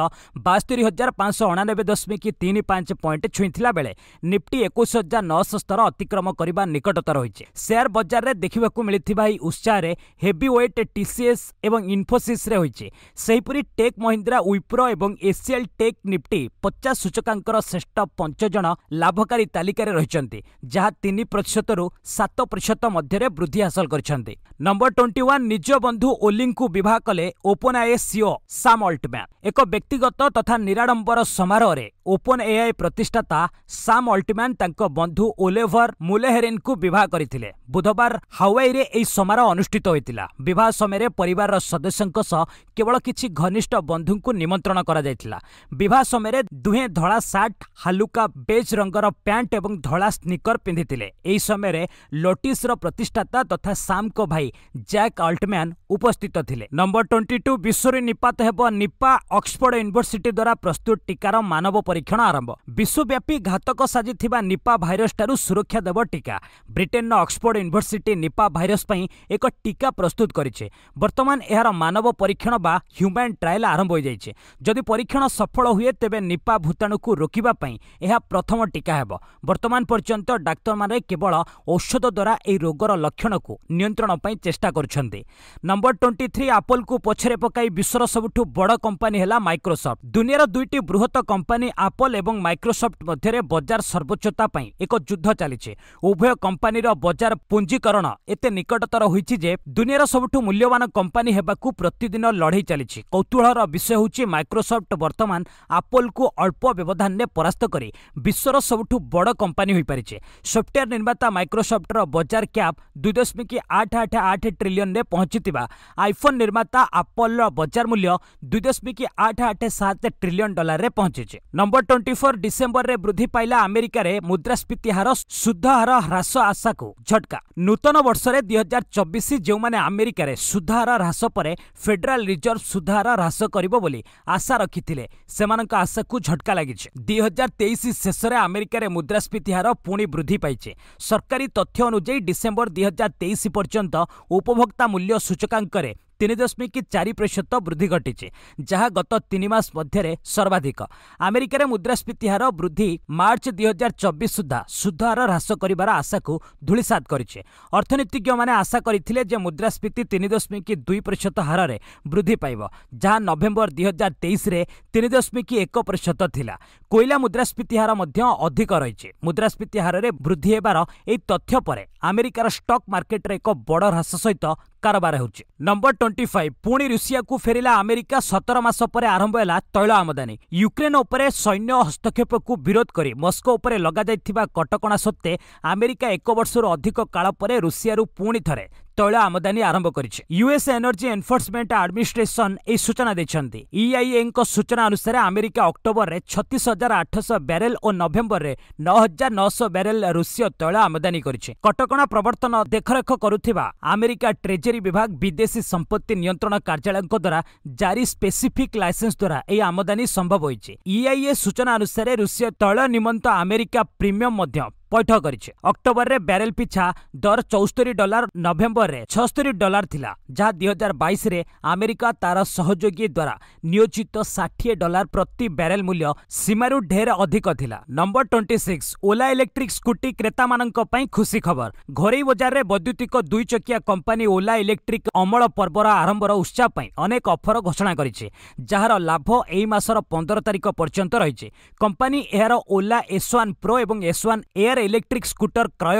ବାସ୍ତରୀ ହଜାର ପାଞ୍ଚଶହ ଅଣାନବେ ଦଶମିକ ତିନି ପାଞ୍ଚ ପଏଣ୍ଟ ଛୁଇଁଥିଲା ବେଳେ ନିଫ୍ଟି ଏକୋଇଶ ହଜାର ନଅଶହ ସ୍ତର ଅତିକ୍ରମ କରିବା ନିକଟତର ହୋଇଛି ସେୟାର ବଜାରରେ ଦେଖିବାକୁ ମିଳିଥିବା ଏହି ଉତ୍ସାହରେ ହେଭି ୱେଟ୍ ଟିସିଏସ୍ ଏବଂ ଇନ୍ଫୋସିସ୍ରେ ହୋଇଛି ସେହିପରି ଟେକ୍ ମହିନ୍ଦ୍ରା ୱିପ୍ରୋ ଏବଂ ଏସିଆଲ୍ ଟେକ୍ ନିଫ୍ଟି ପଚାଶ ସୂଚକାଙ୍କର ଶ୍ରେଷ୍ଠ ପାଞ୍ଚ ଜଣ ଲାଭକାରୀ ତାଲିକାରେ ରହିଛନ୍ତି ଯାହା ତିନି ପ୍ରତିଶତରୁ ସାତ ପ୍ରତିଶତ ମଧ୍ୟରେ ବୃଦ୍ଧି ହାସଲ କରିଛନ୍ତି ନମ୍ବର ଟ୍ୱେଣ୍ଟି ୱାନ୍ ନିଜ ବନ୍ଧୁ ଓଲିଙ୍କୁ ବିବାହ କଲେ ଓପନ୍ ଆଏ ସିଓ ସାମ୍ ଅଲ୍ଟମ୍ୟାନ୍ ଏକ ବ୍ୟକ୍ତିଗତ ତଥା ନିରାଡ଼ମ୍ବର ସମାରୋହରେ ଓପନ୍ ଏଆଇ ପ୍ରତିଷ୍ଠାତା ସାମ୍ ଅଲ୍ଟମ୍ୟାନ୍ ତାଙ୍କ ବନ୍ଧୁ ବନ୍ଧୁ ଓଲେଭର ମୁଲେହେରିନ୍ଙ୍କୁ ବିବାହ କରିଥିଲେ ବୁଧବାର ହାୱାଇରେ ଏହି ସମାରୋହ ଅନୁଷ୍ଠିତ ହୋଇଥିଲା ବିବାହ ସମୟରେ ପରିବାରର ସଦସ୍ୟଙ୍କ ସହ କେବଳ କିଛି ଘନିଷ୍ଠ ବନ୍ଧୁଙ୍କୁ ନିମନ୍ତ୍ରଣ କରାଯାଇଥିଲା ବିବାହ ସମୟରେ ଦୁହେଁ ଧଳା ସାର୍ଟ ହାଲୁକା ବେଜ୍ ରଙ୍ଗର ପ୍ୟାଣ୍ଟ ଏବଂ ଧଳା ସ୍ନିକର ପିନ୍ଧିଥିଲେ ଏହି ସମୟରେ ଲୋଟିସ୍ର ପ୍ରତିଷ୍ଠାତା ତଥା ସାମ୍ଙ୍କ ଭାଇ ଜ୍ୟାକ୍ ଅଲ୍ଟମ୍ୟାନ୍ ଉପସ୍ଥିତ ଥିଲେ ନମ୍ବର ଟ୍ୱେଣ୍ଟି ଟୁ ବିଶ୍ୱରେ ନିପାତ ହେବ ନିପା ଅକ୍ସଫୋର୍ଡ ୟୁନିଭର୍ସିଟି ଦ୍ୱାରା ପ୍ରସ୍ତୁତ ଟିକାର ମାନବ ପରୀକ୍ଷଣ ଆରମ୍ଭ ବିଶ୍ୱବ୍ୟାପୀ ଘାତକ ସାଜିଥିବା ନିପା ଭାଇରସ୍ ଭାଇରସ ଠାରୁ ସୁରକ୍ଷା ଦେବ ଟୀକା ବ୍ରିଟେନର ଅକ୍ସଫୋର୍ଡ ୟୁନିଭର୍ସିଟି ନିପା ଭାଇରସ ପାଇଁ ଏକ ଟୀକା ପ୍ରସ୍ତୁତ କରିଛି ବର୍ତ୍ତମାନ ଏହାର ମାନବ ପରୀକ୍ଷଣ ବା ହ୍ୟୁମାନ୍ ଟ୍ରାଏଲ୍ ଆରମ୍ଭ ହୋଇଯାଇଛି ଯଦି ପରୀକ୍ଷଣ ସଫଳ ହୁଏ ତେବେ ନିପା ଭୂତାଣୁକୁ ରୋକିବା ପାଇଁ ଏହା ପ୍ରଥମ ଟୀକା ହେବ ବର୍ତ୍ତମାନ ପର୍ଯ୍ୟନ୍ତ ଡାକ୍ତରମାନେ କେବଳ ଔଷଧ ଦ୍ୱାରା ଏହି ରୋଗର ଲକ୍ଷଣକୁ ନିୟନ୍ତ୍ରଣ ପାଇଁ ଚେଷ୍ଟା କରୁଛନ୍ତି ନମ୍ବର ଟ୍ୱେଣ୍ଟି ଥ୍ରୀ ଆପଲ୍କୁ ପଛରେ ପକାଇ ବିଶ୍ୱର ସବୁଠୁ ବଡ଼ କମ୍ପାନୀ ହେଲା ମାଇକ୍ରୋସଫ୍ଟ ଦୁନିଆର ଦୁଇଟି ବୃହତ କମ୍ପାନୀ ଆପଲ୍ ଏବଂ ମାଇକ୍ରୋସଫ୍ଟ ମଧ୍ୟରେ ବଜାର ସର୍ବୋଚ୍ଚତା ପାଇଁ ଏକ ଏକ ଯୁଦ୍ଧ ଚାଲିଛି ଉଭୟ କମ୍ପାନୀର ବଜାର ପୁଞ୍ଜିକରଣ ଏତେ ନିକଟତର ହୋଇଛି ଯେ ଦୁନିଆର ସବୁଠୁ ମୂଲ୍ୟବାନ କମ୍ପାନୀ ହେବାକୁ ପ୍ରତିଦିନ ଲଢ଼େଇ ଚାଲିଛି କୌତୁହଳର ବିଷୟ ହେଉଛି ମାଇକ୍ରୋସଫ୍ଟ ବର୍ତ୍ତମାନ ଆପଲ୍କୁ ଅଳ୍ପ ବ୍ୟବଧାନରେ ପରାସ୍ତ କରି ବିଶ୍ୱର ସବୁଠୁ ବଡ଼ କମ୍ପାନୀ ହୋଇପାରିଛି ସଫ୍ଟୱେୟାର ନିର୍ମାତା ମାଇକ୍ରୋସଫ୍ଟର ବଜାର କ୍ୟାପ୍ ଦୁଇ ଦଶମିକ ଆଠ ଆଠ ଆଠ ଟ୍ରିଲିୟନ୍ରେ ପହଞ୍ଚିଥିବା ଆଇଫୋନ୍ ନିର୍ମାତା ଆପଲ୍ର ବଜାର ମୂଲ୍ୟ ଦୁଇ ଦଶମିକ ଆଠ ଆଠ ସାତ ଟ୍ରିଲିୟନ୍ ଡଲାରରେ ପହଞ୍ଚିଛି ନମ୍ବର ଟ୍ୱେଣ୍ଟି ଫୋର୍ ଡିସେମ୍ବରରେ ବୃଦ୍ଧି ପାଇଲା ଆମେରିକାରେ ମୁଦ୍ରାସ୍ଫୀତି ଦୁର୍ନୀତି ହାର ସୁଧ ହାର ହ୍ରାସ ଆଶାକୁ ଝଟକା ନୂତନ ବର୍ଷରେ ଦୁଇ ହଜାର ଚବିଶ ଯେଉଁମାନେ ଆମେରିକାରେ ସୁଧ ହାର ହ୍ରାସ ପରେ ଫେଡେରାଲ ରିଜର୍ଭ ସୁଧ ହାର ହ୍ରାସ କରିବ ବୋଲି ଆଶା ରଖିଥିଲେ ସେମାନଙ୍କ ଆଶାକୁ ଝଟକା ଲାଗିଛି ଦୁଇ ହଜାର ତେଇଶ ଶେଷରେ ଆମେରିକାରେ ମୁଦ୍ରାସ୍ଫୀତି ହାର ପୁଣି ବୃଦ୍ଧି ପାଇଛି ସରକାରୀ ତଥ୍ୟ ଅନୁଯାୟୀ ଡିସେମ୍ବର ଦୁଇ ହଜାର ତେଇଶ ପର୍ଯ୍ୟନ୍ତ ଉପଭୋକ୍ତା ମୂଲ୍ୟ ସୂଚକାଙ୍କରେ ତିନି ଦଶମିକ ଚାରି ପ୍ରତିଶତ ବୃଦ୍ଧି ଘଟିଛି ଯାହା ଗତ ତିନି ମାସ ମଧ୍ୟରେ ସର୍ବାଧିକ ଆମେରିକାରେ ମୁଦ୍ରାସ୍ଫୀତି ହାର ବୃଦ୍ଧି ମାର୍ଚ୍ଚ ଦୁଇହଜାର ଚବିଶ ସୁଦ୍ଧା ସୁଧ ହାର ହ୍ରାସ କରିବାର ଆଶାକୁ ଧୂଳିସାତ କରିଛି ଅର୍ଥନୀତିଜ୍ଞମାନେ ଆଶା କରିଥିଲେ ଯେ ମୁଦ୍ରାସ୍ଫୀତି ତିନି ଦଶମିକ ଦୁଇ ପ୍ରତିଶତ ହାରରେ ବୃଦ୍ଧି ପାଇବ ଯାହା ନଭେମ୍ବର ଦୁଇହଜାର ତେଇଶରେ ତିନି ଦଶମିକ ଏକ ପ୍ରତିଶତ ଥିଲା କୋଇଲା ମୁଦ୍ରାସ୍ଫୀତି ହାର ମଧ୍ୟ ଅଧିକ ରହିଛି ମୁଦ୍ରାସ୍ଫୀତି ହାରରେ ବୃଦ୍ଧି ହେବାର ଏହି ତଥ୍ୟ ପରେ ଆମେରିକାର ଷ୍ଟକ୍ ମାର୍କେଟରେ ଏକ ବଡ଼ ହ୍ରାସ ସହିତ କାରବାର ହେଉଛି ନମ୍ବର ଟ୍ୱେଣ୍ଟି ଫାଇଭ ପୁଣି ରୁଷିଆକୁ ଫେରିଲା ଆମେରିକା ସତର ମାସ ପରେ ଆରମ୍ଭ ହେଲା ତୈଳ ଆମଦାନୀ ୟୁକ୍ରେନ ଉପରେ ସୈନ୍ୟ ହସ୍ତକ୍ଷେପକୁ ବିରୋଧ କରି ମସ୍କୋ ଉପରେ ଲଗାଯାଇଥିବା କଟକଣା ସତ୍ତ୍ୱେ ଆମେରିକା ଏକ ବର୍ଷରୁ ଅଧିକ କାଳ ପରେ ରୁଷିଆରୁ ପୁଣି ଥରେ ତୈଳ ଆମଦାନୀ ଆରମ୍ଭ କରିଛି ୟୁଏସ୍ ଏନର୍ଜି ଏନ୍ଫୋର୍ସମେଣ୍ଟ ଆଡମିନିଷ୍ଟ୍ରେସନ୍ ଏହି ସୂଚନା ଦେଇଛନ୍ତି ଇଆଇଏଙ୍କ e ସୂଚନା ଅନୁସାରେ ଆମେରିକା ଅକ୍ଟୋବରରେ ଛତିଶ ହଜାର ଆଠଶହ ବ୍ୟାରେଲ୍ ଓ ନଭେମ୍ବରରେ ନଅ ହଜାର ନଅଶହ ବ୍ୟାରେଲ୍ ରୁଷୀୟ ତୈଳ ଆମଦାନୀ କରିଛି କଟକଣା ପ୍ରବର୍ତ୍ତନ ଦେଖରେଖ କରୁଥିବା ଆମେରିକା ଟ୍ରେଜେରୀ ବିଭାଗ ବିଦେଶୀ ସମ୍ପତ୍ତି ନିୟନ୍ତ୍ରଣ କାର୍ଯ୍ୟାଳୟଙ୍କ ଦ୍ୱାରା ଜାରି ସ୍ପେସିଫିକ୍ ଲାଇସେନ୍ସ ଦ୍ୱାରା ଏହି ଆମଦାନୀ ସମ୍ଭବ ହୋଇଛି ଇଆଇଏ e ସୂଚନା ଅନୁସାରେ ରୁଷୀୟ ତୈଳ ନିମନ୍ତ ଆମେରିକା ପ୍ରିମିୟମ୍ ମଧ୍ୟ ପୈଠ କରିଛି ଅକ୍ଟୋବରରେ ବ୍ୟାରେଲ ପିଛା ଦର ଚଉସ୍ତରୀ ଡଲାର ନଭେମ୍ବରରେ ଛସ୍ତରୀ ଡଲାର ଥିଲା ଯାହା ଦୁଇ ହଜାର ବାଇଶରେ ଆମେରିକା ତାର ସହଯୋଗୀ ଦ୍ୱାରା ନିୟୋଜିତ ଷାଠିଏ ଡଲାର ପ୍ରତି ବ୍ୟାରେଲ ମୂଲ୍ୟ ସୀମାରୁ ଢେର ଅଧିକ ଥିଲା number twenty six Ola electric scooty କ୍ରେତାମାନଙ୍କ ପାଇଁ ଖୁସି ଖବର ଘରୋଇ ବଜାରରେ ବୈଦ୍ୟୁତିକ ଦୁଇ ଚକିଆ କମ୍ପାନୀ ଓଲା ଇଲେକ୍ଟ୍ରିକ୍ ଅମଳ ପର୍ବର ଆରମ୍ଭର ଉତ୍ସାହ ପାଇଁ ଅନେକ ଅଫର ଘୋଷଣା କରିଛି ଯାହାର ଲାଭ ଏହି ମାସର ପନ୍ଦର ତାରିଖ ପର୍ଯ୍ୟନ୍ତ ରହିଛି କମ୍ପାନୀ ଏହାର ଓଲା ଏସ୍ ୱାନ୍ ପ୍ରୋ ଏବଂ S one air electric scooter क्रय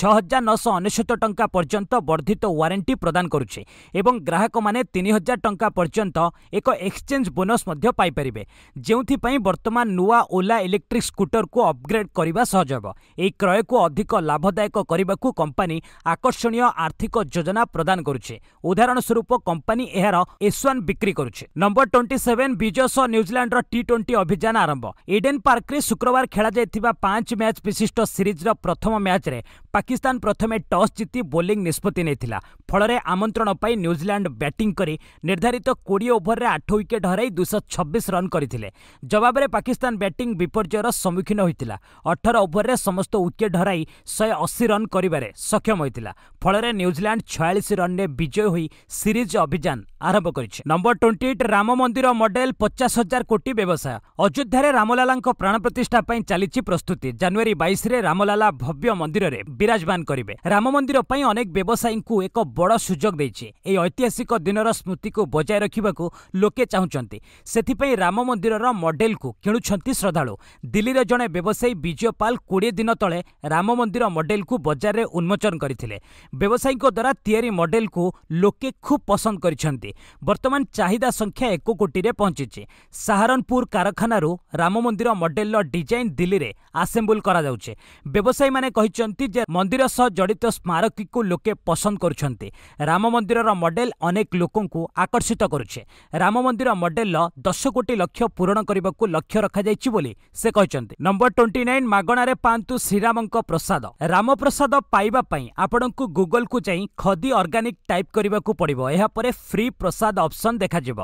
ছহাজার নশ অনেশত টঙ্কা পর্যন্ত বর্ধিত ওয়ারেন্টি প্রদান করুছে এবং গ্রাহকମାନେ তিন হাজার টঙ্কা পর্যন্ত এক এক্সচেঞ্জ বোনস ମଧ୍ୟ পাইপারিবে ଯେଉଁଥିପାଇଁ ବର୍ତ୍ତମାନ ନୂଆ ଓଲା ଇଲେକ୍ଟ୍ରିକ୍ ସ୍କୁଟରକୁ ଅପଗ୍ରେଡ୍ କରିବା ସହଜ ହେବ ଏହି କ୍ରୟକୁ ଅଧିକ ଲାଭଦାୟକ କରିବାକୁ କମ୍ପାନୀ ଆକର୍ଷଣୀୟ ଆର୍ଥିକ ଯୋଜନା ପ୍ରଦାନ କରୁଛି ଉଦାହରଣ ସ୍ୱରୂପ କମ୍ପାନୀ ଏହାର ଏସ୍ ୱାନ୍ ବିକ୍ରି କରୁଛି ନମ୍ବର ଟ୍ୱେଣ୍ଟି ସେଭେନ୍ ବିଜୟ ସହ ନ୍ୟୁଜିଲାଣ୍ଡର ଟି ଟ୍ୱେଣ୍ଟି ଅଭିଯାନ ଆରମ୍ଭ ଇଡେନ୍ ପାର୍କରେ ଶୁକ୍ରବାର ଖେଳାଯାଇଥିବା ପାଞ୍ଚ ମ୍ୟାଚ୍ ବିଶିଷ୍ଟ ସିରିଜ୍ର ପ୍ରଥମ ମ୍ୟାଚ୍ରେ ପାକିସ୍ତାନ ପ୍ରଥମେ ଟସ୍ ଜିତି ବୋଲିଂ ନିଷ୍ପତ୍ତି ନେଇଥିଲା ଫଳରେ ଆମନ୍ତ୍ରଣ ପାଇଁ ନ୍ୟୁଜିଲାଣ୍ଡ ବ୍ୟାଟିଂ କରି ନିର୍ଦ୍ଧାରିତ କୋଡ଼ିଏ ଓଭରରେ ଆଠ ୱିକେଟ୍ ହରାଇ ଦୁଇଶହ ଛବିଶ ରନ୍ କରିଥିଲେ ଜବାବରେ ପାକିସ୍ତାନ ବ୍ୟାଟିଂ ବିପର୍ଯ୍ୟୟର ସମ୍ମୁଖୀନ ହୋଇଥିଲା ଅଠର ଓଭରରେ ସମସ୍ତ ୱିକେଟ୍ ହରାଇ ଶହେ ଅଶୀ ରନ୍ କରିବାରେ ସକ୍ଷମ ହୋଇଥିଲା ଫଳରେ ନ୍ୟୁଜିଲାଣ୍ଡ ଛୟାଳିଶ ରନ୍ରେ ବିଜୟ ହୋଇ ସିରିଜ୍ ଅଭିଯାନ ଆରମ୍ଭ କରିଛି ନମ୍ବର ଟ୍ୱେଣ୍ଟି ଏଇଟ୍ ରାମ ମନ୍ଦିର ମଡେଲ ପଚାଶ ହଜାର କୋଟି ବ୍ୟବସାୟ ଅଯୋଧ୍ୟାରେ ରାମଲାଲାଙ୍କ ପ୍ରାଣ ପ୍ରତିଷ୍ଠା ପାଇଁ ଚାଲିଛି ପ୍ରସ୍ତୁତି ଜାନୁଆରୀ ବାଇଶରେ ରାମଲାଲା ଭବ୍ୟ ମନ୍ଦିରରେ ବିରା ବିରାଜମାନ କରିବେ ରାମ ମନ୍ଦିର ପାଇଁ ଅନେକ ବ୍ୟବସାୟୀଙ୍କୁ ଏକ ବଡ଼ ସୁଯୋଗ ଦେଇଛି ଏହି ଐତିହାସିକ ଦିନର ସ୍ମୃତିକୁ ବଜାୟ ରଖିବାକୁ ଲୋକେ ଚାହୁଁଛନ୍ତି ସେଥିପାଇଁ ରାମ ମନ୍ଦିରର ମଡେଲକୁ କିଣୁଛନ୍ତି ଶ୍ରଦ୍ଧାଳୁ ଦିଲ୍ଲୀର ଜଣେ ବ୍ୟବସାୟୀ ବିଜୟ ପାଲ କୋଡ଼ିଏ ଦିନ ତଳେ ରାମ ମନ୍ଦିର ମଡେଲକୁ ବଜାରରେ ଉନ୍ମୋଚନ କରିଥିଲେ ବ୍ୟବସାୟୀଙ୍କ ଦ୍ୱାରା ତିଆରି ମଡେଲକୁ ଲୋକେ ଖୁବ୍ ପସନ୍ଦ କରିଛନ୍ତି ବର୍ତ୍ତମାନ ଚାହିଦା ସଂଖ୍ୟା ଏକ କୋଟିରେ ପହଞ୍ଚିଛି ସାହାରନପୁର କାରଖାନାରୁ ରାମ ମନ୍ଦିର ମଡେଲର ଡିଜାଇନ୍ ଦିଲ୍ଲୀରେ ଆସେମ୍ବୁଲ କରାଯାଉଛି ବ୍ୟବସାୟୀମାନେ କହିଛନ୍ତି ଯେ ମନ୍ଦିର ସହ ଜଡ଼ିତ ସ୍ମାରକୀକୁ ଲୋକେ ପସନ୍ଦ କରୁଛନ୍ତି ରାମ ମନ୍ଦିରର ମଡେଲ ଅନେକ ଲୋକଙ୍କୁ ଆକର୍ଷିତ କରୁଛେ ରାମ ମନ୍ଦିର ମଡେଲର ଦଶ କୋଟି ଲକ୍ଷ୍ୟ ପୂରଣ କରିବାକୁ ଲକ୍ଷ୍ୟ ରଖାଯାଇଛି ବୋଲି ସେ କହିଛନ୍ତି ନମ୍ବର ଟ୍ୱେଣ୍ଟି ନାଇନ୍ ମାଗଣାରେ ପାଆନ୍ତୁ ଶ୍ରୀରାମଙ୍କ ପ୍ରସାଦ ରାମପ୍ରସାଦ ପାଇବା ପାଇଁ ଆପଣଙ୍କୁ ଗୁଗଲକୁ ଯାଇ ଖଦି ଅର୍ଗାନିକ ଟାଇପ୍ କରିବାକୁ ପଡ଼ିବ ଏହାପରେ ଫ୍ରି ପ୍ରସାଦ ଅପ୍ସନ୍ ଦେଖାଯିବ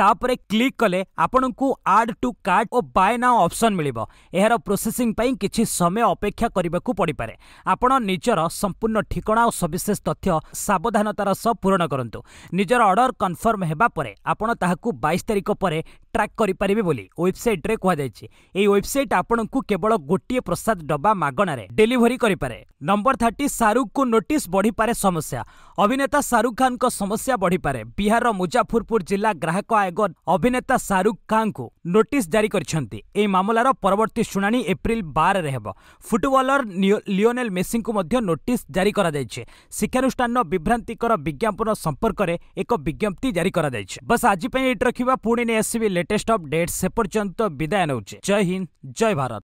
ତାପରେ କ୍ଲିକ୍ କଲେ ଆପଣଙ୍କୁ ଆଡ୍ ଟୁ କାର୍ଡ ଓ ବାଏ ନାଓ ଅପ୍ସନ୍ ମିଳିବ ଏହାର ପ୍ରୋସେସିଂ ପାଇଁ କିଛି ସମୟ ଅପେକ୍ଷା କରିବାକୁ ପଡ଼ିପାରେ ଆପଣ ନିଜର ସମ୍ପୂର୍ଣ୍ଣ ଠିକଣା ଓ ସବିଶେଷ ତଥ୍ୟ ସାବଧାନତାର ସହ ପୂରଣ କରନ୍ତୁ ନିଜର ଅର୍ଡ଼ର କନଫର୍ମ ହେବା ପରେ ଆପଣ ତାହାକୁ ବାଇଶ ତାରିଖ ପରେ ଟ୍ରାକ୍ କରିପାରିବେ ବୋଲି ୱେବସାଇଟ୍ରେ କୁହାଯାଇଛି ଏହି ୱେବସାଇଟ୍ ଆପଣଙ୍କୁ କେବଳ ଗୋଟିଏ ପ୍ରସାଦ ଡବା ମାଗଣାରେ ଡେଲିଭରି କରିପାରେ ନମ୍ବର ଥାର୍ଟି ଶାହରୁଖଙ୍କୁ ନୋଟିସ୍ ବଢ଼ିପାରେ ସମସ୍ୟା ଅଭିନେତା ଶାହରୁଖ ଖାନଙ୍କ ସମସ୍ୟା ବଢ଼ିପାରେ ବିହାରର ମୁଜାଫରପୁର ଜିଲ୍ଲା ଗ୍ରାହକ ଆୟୋଗ ଅଭିନେତା ଶାହରୁଖ ଖାନଙ୍କୁ ନୋଟିସ୍ ଜାରି କରିଛନ୍ତି ଏହି ମାମଲାର ପରବର୍ତ୍ତୀ ଶୁଣାଣି ଏପ୍ରିଲ ବାରରେ ହେବ ଫୁଟବଲର ଲିଓନେଲ ମେସିଙ୍କୁ ମଧ୍ୟ ନୋଟିସ୍ ଜାରି କରାଯାଇଛି ଶିକ୍ଷାନୁଷ୍ଠାନର ବିଭ୍ରାନ୍ତିକର ବିଜ୍ଞାପନ ସମ୍ପର୍କରେ ଏକ ବିଜ୍ଞପ୍ତି ଜାରି କରାଯାଇଛି ବସ୍ ଆଜି ପାଇଁ ଏଇଠି ରଖିବା ପୁଣି ନେଇ ଆସିବି লেটেস্ট অপডেট সে পর্যন্ত বিদায় নেউছে জয় হিন্দ জয় ভারত